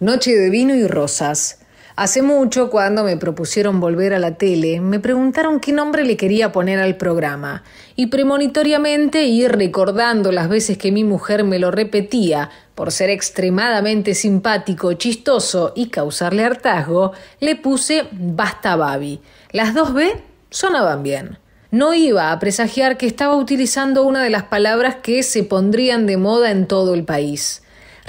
Noche de vino y rosas. Hace mucho, cuando me propusieron volver a la tele, me preguntaron qué nombre le quería poner al programa, y premonitoriamente y recordando las veces que mi mujer me lo repetía, por ser extremadamente simpático, chistoso y causarle hartazgo, le puse Basta Babi. Las dos B sonaban bien. No iba a presagiar que estaba utilizando una de las palabras que se pondrían de moda en todo el país.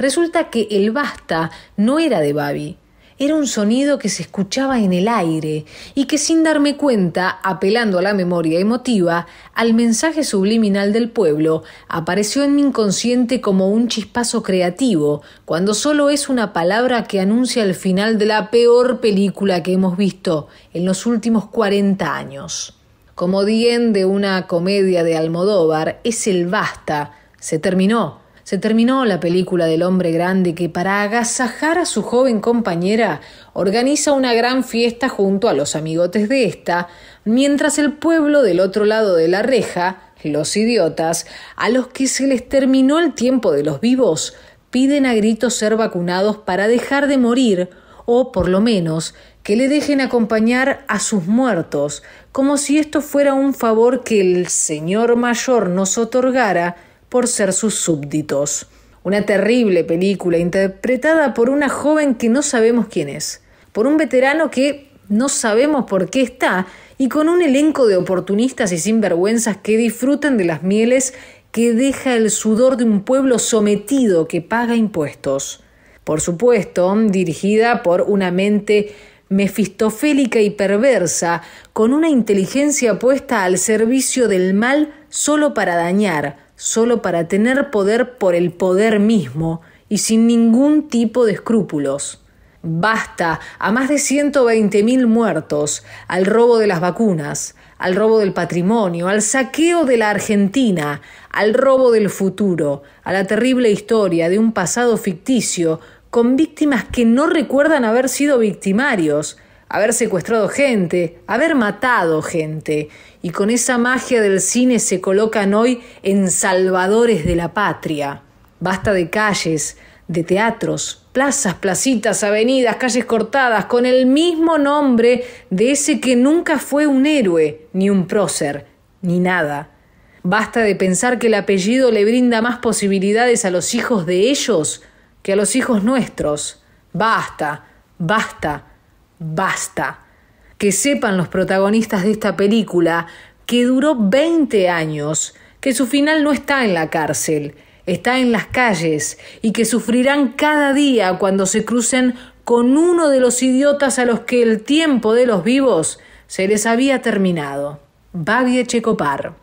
Resulta que el basta no era de Babi, era un sonido que se escuchaba en el aire y que sin darme cuenta, apelando a la memoria emotiva, al mensaje subliminal del pueblo, apareció en mi inconsciente como un chispazo creativo, cuando solo es una palabra que anuncia el final de la peor película que hemos visto en los últimos 40 años. Como dien de una comedia de Almodóvar, es el basta, se terminó, se terminó la película del hombre grande que para agasajar a su joven compañera organiza una gran fiesta junto a los amigotes de esta, mientras el pueblo del otro lado de la reja, los idiotas, a los que se les terminó el tiempo de los vivos, piden a gritos ser vacunados para dejar de morir o por lo menos que le dejen acompañar a sus muertos, como si esto fuera un favor que el señor mayor nos otorgara por ser sus súbditos. Una terrible película interpretada por una joven que no sabemos quién es, por un veterano que no sabemos por qué está y con un elenco de oportunistas y sinvergüenzas que disfrutan de las mieles que deja el sudor de un pueblo sometido que paga impuestos. Por supuesto, dirigida por una mente mefistofélica y perversa, con una inteligencia puesta al servicio del mal solo para dañar, solo para tener poder por el poder mismo y sin ningún tipo de escrúpulos. Basta a más de 120.000 muertos, al robo de las vacunas, al robo del patrimonio, al saqueo de la Argentina, al robo del futuro, a la terrible historia de un pasado ficticio con víctimas que no recuerdan haber sido victimarios, haber secuestrado gente, haber matado gente, y con esa magia del cine se colocan hoy en salvadores de la patria. Basta de calles, de teatros, plazas, placitas, avenidas, calles cortadas, con el mismo nombre de ese que nunca fue un héroe, ni un prócer, ni nada. Basta de pensar que el apellido le brinda más posibilidades a los hijos de ellos que a los hijos nuestros. Basta, basta basta. Que sepan los protagonistas de esta película que duró 20 años, que su final no está en la cárcel, está en las calles y que sufrirán cada día cuando se crucen con uno de los idiotas a los que el tiempo de los vivos se les había terminado. Babie Checopar.